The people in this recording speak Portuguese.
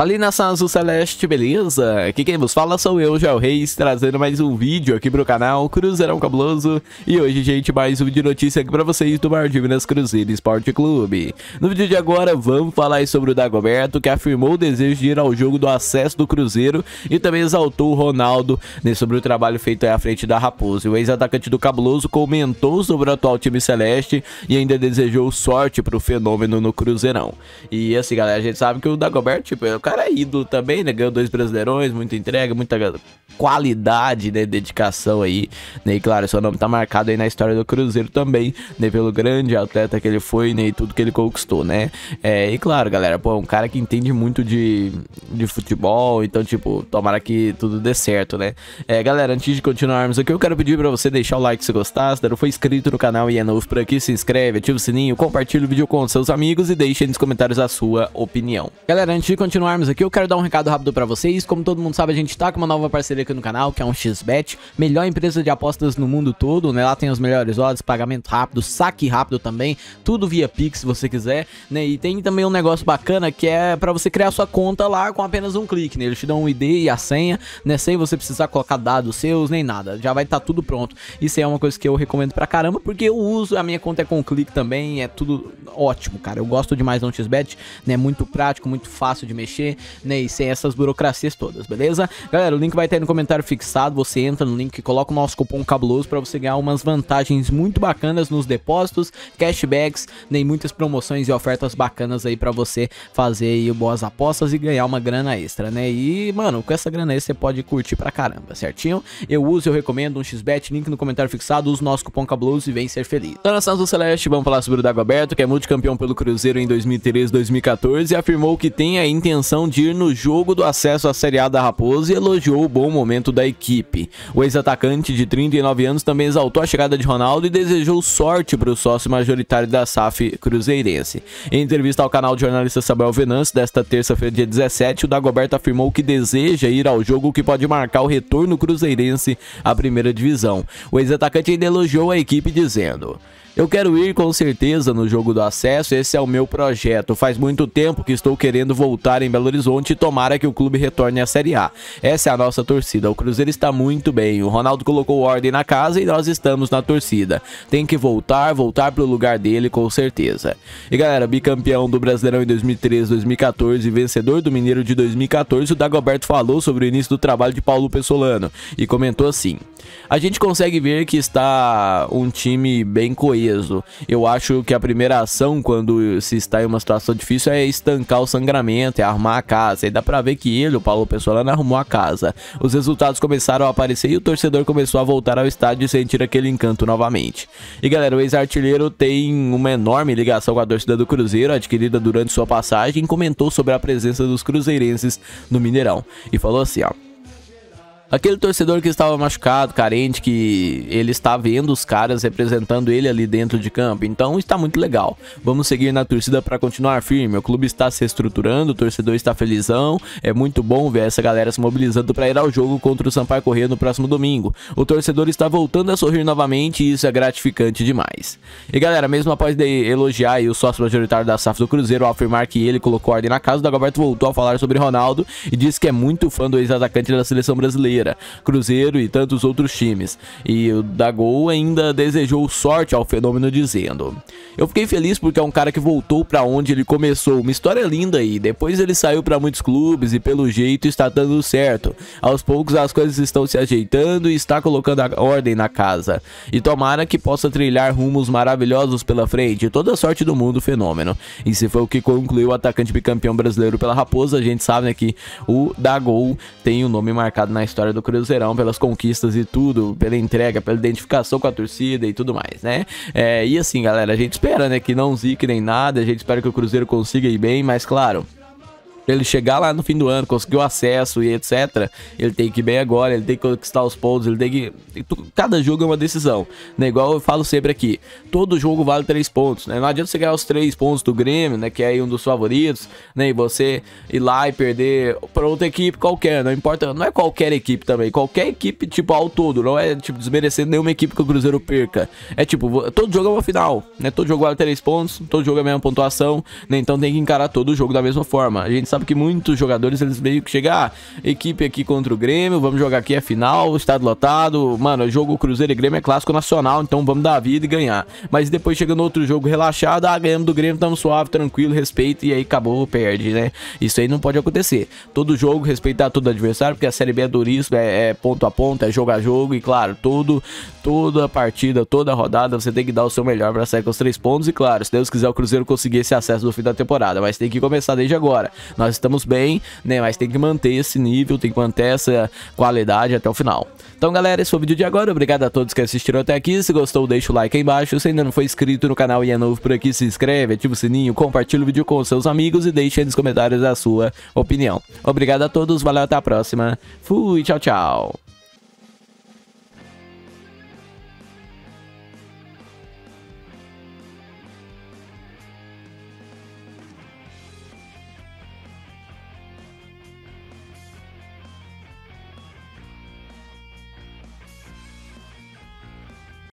Ali na Azul Celeste, beleza? Aqui quem vos fala sou eu, Joel Reis, trazendo mais um vídeo aqui pro canal Cruzeirão Cabuloso. E hoje, gente, mais um de notícia aqui pra vocês do Bar de Minas Cruzeiro Esporte Clube. No vídeo de agora, vamos falar sobre o Dagoberto, que afirmou o desejo de ir ao jogo do acesso do Cruzeiro e também exaltou o Ronaldo né, sobre o trabalho feito à frente da Raposa. O ex-atacante do Cabuloso comentou sobre o atual time celeste e ainda desejou sorte pro fenômeno no Cruzeirão. E assim, galera, a gente sabe que o Dagoberto, tipo, é o cara cara é ídolo também, né? Ganhou dois brasileirões, muita entrega, muita qualidade, né? Dedicação aí, né? E claro, seu nome tá marcado aí na história do Cruzeiro também, né? Pelo grande atleta que ele foi, né? E tudo que ele conquistou, né? É, e claro, galera, pô, é um cara que entende muito de, de futebol, então, tipo, tomara que tudo dê certo, né? É, galera, antes de continuarmos aqui, eu quero pedir pra você deixar o like se gostasse, não foi inscrito no canal e é novo por aqui, se inscreve, ativa o sininho, compartilha o vídeo com seus amigos e deixe nos comentários a sua opinião. Galera, antes de continuar Arms aqui, eu quero dar um recado rápido para vocês. Como todo mundo sabe, a gente tá com uma nova parceria aqui no canal, que é um XBet, melhor empresa de apostas no mundo todo, né? Lá tem os melhores odds, pagamento rápido, saque rápido também, tudo via Pix, se você quiser, né? E tem também um negócio bacana que é para você criar sua conta lá com apenas um clique, né? Eles te dão um ID e a senha, né? Sem você precisar colocar dados seus nem nada, já vai estar tá tudo pronto. Isso é uma coisa que eu recomendo pra caramba, porque eu uso, a minha conta é com um clique também, é tudo ótimo, cara. Eu gosto demais do um XBet, né? Muito prático, muito fácil de mexer gente, né, e sem essas burocracias todas, beleza? Galera, o link vai estar aí no comentário fixado, você entra no link, coloca o nosso cupom cabuloso para você ganhar umas vantagens muito bacanas nos depósitos, cashbacks, nem né, muitas promoções e ofertas bacanas aí para você fazer aí boas apostas e ganhar uma grana extra, né? E, mano, com essa grana aí você pode curtir pra caramba, certinho? Eu uso, eu recomendo um xbet, link no comentário fixado, usa o nosso cupom cabuloso e vem ser feliz. Então, na do Celeste, vamos falar sobre o Dagoberto, que é multicampeão pelo Cruzeiro em 2013, 2014 e afirmou que tem a intenção intenção de ir no jogo do acesso à Série A da Raposa e elogiou o bom momento da equipe. O ex-atacante de 39 anos também exaltou a chegada de Ronaldo e desejou sorte para o sócio majoritário da SAF cruzeirense. Em entrevista ao canal de jornalista Samuel Venance desta terça-feira, dia 17, o Dagoberto afirmou que deseja ir ao jogo que pode marcar o retorno cruzeirense à primeira divisão. O ex-atacante ainda elogiou a equipe dizendo: eu quero ir com certeza no jogo do acesso, esse é o meu projeto. Faz muito tempo que estou querendo voltar em Belo Horizonte e tomara que o clube retorne à Série A. Essa é a nossa torcida. O Cruzeiro está muito bem. O Ronaldo colocou ordem na casa e nós estamos na torcida. Tem que voltar, voltar para o lugar dele com certeza. E galera, bicampeão do Brasileirão em 2013, 2014 e vencedor do Mineiro de 2014, o Dagoberto falou sobre o início do trabalho de Paulo Pessolano e comentou assim: "A gente consegue ver que está um time bem coerente. Eu acho que a primeira ação, quando se está em uma situação difícil, é estancar o sangramento, é arrumar a casa. E dá pra ver que ele, o Paulo não arrumou a casa. Os resultados começaram a aparecer e o torcedor começou a voltar ao estádio e sentir aquele encanto novamente. E galera, o ex-artilheiro tem uma enorme ligação com a torcida do Cruzeiro, adquirida durante sua passagem, e comentou sobre a presença dos cruzeirenses no Mineirão. E falou assim, ó. Aquele torcedor que estava machucado, carente, que ele está vendo os caras representando ele ali dentro de campo. Então está muito legal. Vamos seguir na torcida para continuar firme. O clube está se estruturando, o torcedor está felizão. É muito bom ver essa galera se mobilizando para ir ao jogo contra o Sampaio Corrêa no próximo domingo. O torcedor está voltando a sorrir novamente e isso é gratificante demais. E galera, mesmo após elogiar o sócio majoritário da SAF do Cruzeiro ao afirmar que ele colocou ordem na casa, o Dagoberto voltou a falar sobre Ronaldo e disse que é muito fã do ex-atacante da seleção brasileira. Cruzeiro e tantos outros times. E o Dagol ainda desejou sorte ao fenômeno dizendo: "Eu fiquei feliz porque é um cara que voltou para onde ele começou, uma história linda e depois ele saiu para muitos clubes e pelo jeito está dando certo. Aos poucos as coisas estão se ajeitando e está colocando a ordem na casa. E tomara que possa trilhar rumos maravilhosos pela frente. Toda sorte do mundo, fenômeno. E se foi o que concluiu o atacante bicampeão brasileiro pela Raposa, a gente sabe né, que o Dagol tem o um nome marcado na história história do Cruzeirão, pelas conquistas e tudo, pela entrega, pela identificação com a torcida e tudo mais, né? É, e assim, galera, a gente espera, né, que não zique nem nada, a gente espera que o Cruzeiro consiga ir bem, mas claro, Pra ele chegar lá no fim do ano, conseguir o acesso e etc. Ele tem que ir bem agora, ele tem que conquistar os pontos, ele tem que. Cada jogo é uma decisão. Né? Igual eu falo sempre aqui: todo jogo vale três pontos. Né? Não adianta você ganhar os três pontos do Grêmio, né? Que é um dos favoritos, né? E você ir lá e perder pra outra equipe qualquer. Não importa, não é qualquer equipe também. Qualquer equipe, tipo, ao todo. Não é tipo desmerecendo nenhuma equipe que o Cruzeiro perca. É tipo, todo jogo é uma final, né? Todo jogo vale três pontos, todo jogo é a mesma pontuação, né? Então tem que encarar todo jogo da mesma forma. A gente sabe que muitos jogadores, eles meio que chegam, ah, equipe aqui contra o Grêmio, vamos jogar aqui a é final, estado lotado, mano, jogo Cruzeiro e Grêmio é clássico nacional, então vamos dar a vida e ganhar. Mas depois chega no outro jogo relaxado, ah, ganhamos do Grêmio, tamo suave, tranquilo, respeito, e aí acabou, perde, né? Isso aí não pode acontecer. Todo jogo, respeitar todo adversário, porque a Série B é duríssima, é, é ponto a ponto, é jogo a jogo, e claro, todo, toda partida, toda rodada, você tem que dar o seu melhor pra sair com os três pontos, e claro, se Deus quiser o Cruzeiro conseguir esse acesso no fim da temporada, mas tem que começar desde agora nós estamos bem, né? Mas tem que manter esse nível, tem que manter essa qualidade até o final. Então, galera, esse foi o vídeo de agora. Obrigado a todos que assistiram até aqui. Se gostou, deixa o like aí embaixo. Se ainda não foi inscrito no canal e é novo por aqui, se inscreve, ativa o sininho, compartilha o vídeo com seus amigos e deixa aí nos comentários a sua opinião. Obrigado a todos, valeu, até a próxima. Fui, tchau, tchau.